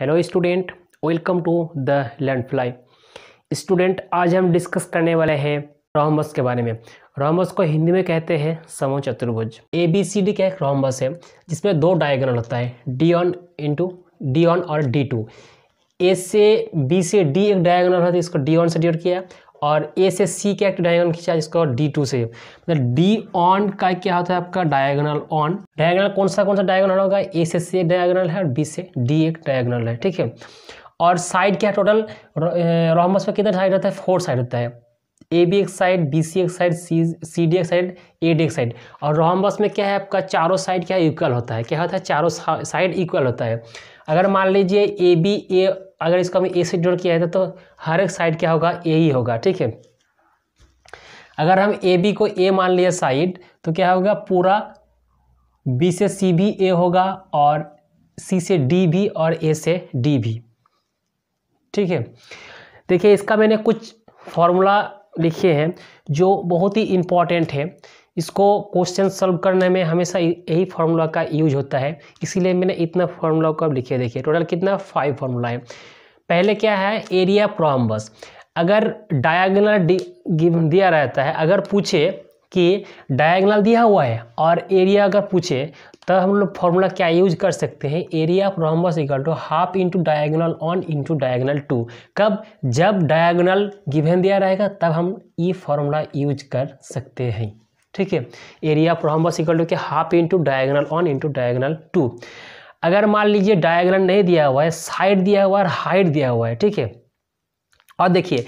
hello student welcome to the landfly student आज हम discuss करने वाले हैं रोमबस के बारे में रोमबस को हिंदी में कहते हैं समो चतुर्भुज ए बी सी डी का एक रोमबस है जिसमें दो डायगोनल होता है D one into D one और डी टू ए से बी से डी एक डायगोनल होता है इसको डी ऑन से डी ऑन किया और ए से सी मतलब का एक डायगोनल खींचा जिसको डी टू से मतलब डी ऑन का क्या होता है आपका डायगोनल ऑन डायगोनल कौन सा कौन सा डायगोनल होगा ए से सी एक डायगोनल है और बी से डी एक डायगोनल है ठीक है और साइड क्या है टोटल रोहमस में कितना साइड रहता है फोर साइड रहता है ए बी एक साइड बी सी एक साइड सी सी डी एक साइड ए डी एक साइड और रोहमबस में क्या है आपका चारों साइड क्या इक्वल होता है क्या होता है चारों साइड इक्वल होता है अगर मान लीजिए ए बी ए अगर इसको हमें ए से डिनोट किया जाए तो हर एक साइड क्या होगा ए ही होगा ठीक है अगर हम ए बी को ए मान लिया साइड तो क्या होगा पूरा बी से सी भी ए होगा और सी से डी भी और ए से डी भी ठीक है देखिए इसका मैंने कुछ फॉर्मूला लिखे हैं जो बहुत ही इम्पॉर्टेंट है इसको क्वेश्चन सॉल्व करने में हमेशा यही फार्मूला का यूज होता है इसीलिए मैंने इतना फार्मूला को अब लिखे देखिए टोटल कितना फाइव फार्मूला है पहले क्या है एरिया प्रॉम्बस अगर डायगनल दिया रहता है अगर पूछे कि डायगनल दिया हुआ है और एरिया अगर पूछे तब तो हम लोग फॉर्मूला क्या यूज कर सकते हैं area rhombus equal to half into diagonal one into diagonal two कब जब डायगनल गिवन दिया रहेगा तब हम ये फॉर्मूला यूज कर सकते हैं ठीक है area of rhombus equal to क्या half into diagonal one into diagonal two अगर मान लीजिए डायगनल नहीं दिया हुआ है साइड दिया हुआ है और हाइट दिया हुआ है ठीक है और देखिए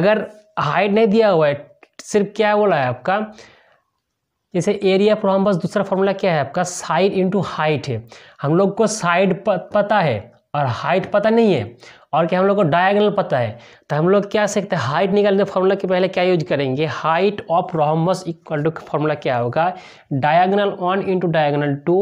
अगर हाइट नहीं दिया हुआ है सिर्फ क्या बोला है आपका जैसे एरिया ऑफ रोम्बस दूसरा फॉर्मूला क्या है आपका साइड इंटू हाइट है हम लोग को साइड पता है और हाइट पता नहीं है और क्या हम लोग को डायगनल पता है तो हम लोग क्या सीखते हैं हाइट निकालने फॉर्मूला के पहले क्या यूज करेंगे height of rhombus equal to formula क्या होगा diagonal one into diagonal two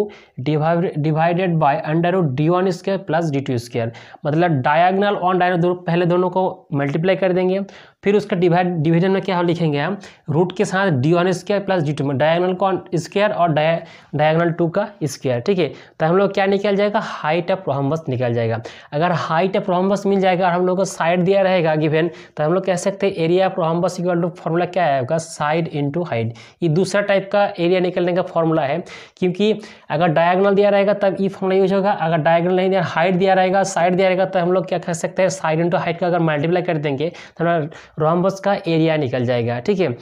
divided by under D one square plus D two square मतलब डायगनल ऑन डायगोनल पहले दोनों को मल्टीप्लाई कर देंगे फिर उसका डिवाइड डिवीजन में क्या लिखेंगे हम रूट के साथ D one square plus D two diagonal one square और डायगनल टू का स्क्र ठीक है तो हम लोग क्या निकल जाएगा हाइट ऑफ रोहमस निकल जाएगा अगर हाइट ऑफ रोहमस मिल जाएगा और हम लोग को साइड दिया रहेगा रहेगा गिवेन तो हम लोग कह सकते हैं area of rhombus equal to formula क्या आएगा साइड इंटू हाइट ये दूसरा टाइप का एरिया निकलने का फॉर्मूला है क्योंकि अगर डायगनल दिया रहेगा तब ई फॉर्मूला यूज होगा अगर डायगनल नहीं दिया हाइट दिया रहेगा साइड दिया रहेगा तो हम लोग क्या कह सकते हैं साइड इंटू हाइट का अगर मल्टीप्लाई कर देंगे तो हमारा रोहम्बस का एरिया निकल जाएगा ठीक है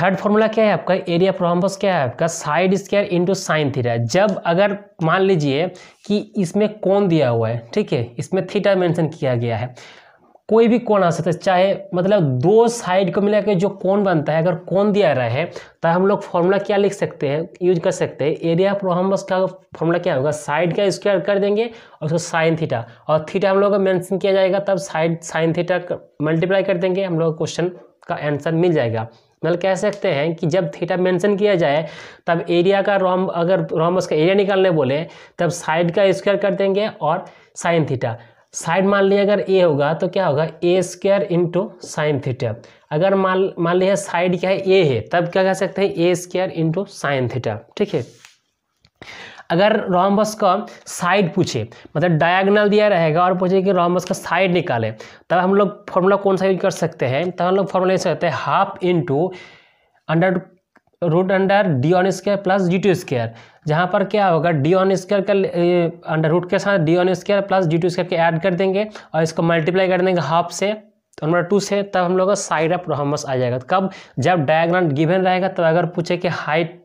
थर्ड फॉर्मूला क्या है आपका एरिया प्रोहम्बस क्या है आपका side square into sine theta जब अगर मान लीजिए कि इसमें कौन दिया हुआ है ठीक है इसमें थीटा मेंशन किया गया है कोई भी कोण आ सकता है चाहे मतलब दो साइड को मिला के जो कोण बनता है अगर कोण दिया है तो हम लोग फॉर्मूला क्या लिख सकते हैं यूज कर सकते हैं एरिया प्रोहम्बस का फॉर्मूला क्या होगा साइड का स्क्वायर कर देंगे और उसको साइन थीटा और थीटा हम लोग का मैंसन किया जाएगा तब साइड साइन थीटा मल्टीप्लाई कर देंगे हम लोग क्वेश्चन का आंसर मिल जाएगा मतलब कह सकते हैं कि जब थीटा मेंशन किया जाए तब एरिया का रोम अगर रोमस का एरिया निकालने बोले तब साइड का स्क्वायर कर देंगे और साइन थीटा साइड मान लिया अगर ए होगा तो क्या होगा A square into sine theta अगर मान मान लिया साइड क्या है ए है तब क्या कह सकते हैं A square into sine theta ठीक है अगर रोमबस का साइड पूछे मतलब डायगोनल दिया रहेगा और पूछे कि रोमबस का साइड निकाले तब हम लोग फॉर्मूला कौन सा यूज कर सकते हैं तब हम लोग फॉर्मूला यूज सकते हैं half into under root under D one square plus D two square जहाँ पर क्या होगा डी ऑन स्क्वायर का अंडर रूट के साथ D one square plus D two square के ऐड कर देंगे और इसको मल्टीप्लाई कर देंगे हाफ से तो नंबर टू से तब हम लोग का साइड ऑफ रोहमस आ जाएगा तो कब जब डायग्राम गिवन रहेगा तब अगर पूछे कि हाइट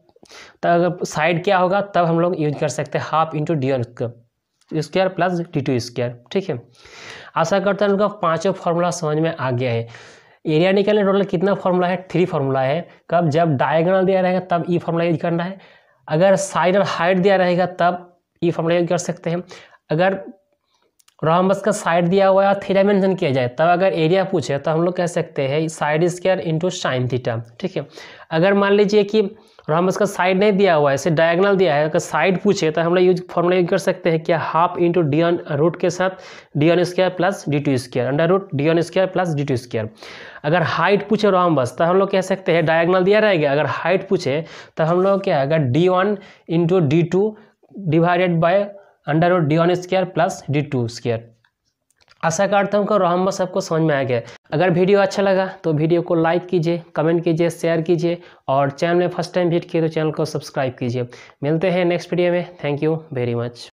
तब अगर साइड क्या होगा तब हम लोग यूज कर सकते हैं half into D one square plus D two square ठीक है आशा करते हैं उनका पाँचों फॉर्मूला समझ में आ गया है एरिया निकालने टोटल कितना फॉर्मूला है थ्री फॉर्मूला है कब जब डायगोनल दिया रहेगा तब ई फॉर्मूला यूज करना है अगर साइड और हाइट दिया रहेगा तब ई फॉर्मूला यूज कर सकते हैं अगर रोमबस का साइड दिया हुआ है थीटा मेंशन किया जाए तब अगर एरिया पूछे तो हम लोग कह सकते हैं side square into sine theta ठीक है अगर मान लीजिए कि और हम इसका साइड नहीं दिया हुआ है इसे डायगनल दिया है अगर साइड पूछे तो हम लोग यूज फॉर्मूला यूज कर सकते हैं क्या half into D one root के साथ D one square plus D two square under root D one square plus D two square अगर हाइट पूछे रोम बस तो हम लोग कह सकते हैं डायगनल दिया रहेगा अगर हाइट पूछे तो हम लोग क्या अगर D one into D two divided by under root D one square plus D two square आशा करता हूँ कि रोहम्ब सबको समझ में आ गया अगर वीडियो अच्छा लगा तो वीडियो को लाइक कीजिए कमेंट कीजिए शेयर कीजिए और चैनल में फर्स्ट टाइम विजिट किए तो चैनल को सब्सक्राइब कीजिए मिलते हैं नेक्स्ट वीडियो में थैंक यू वेरी मच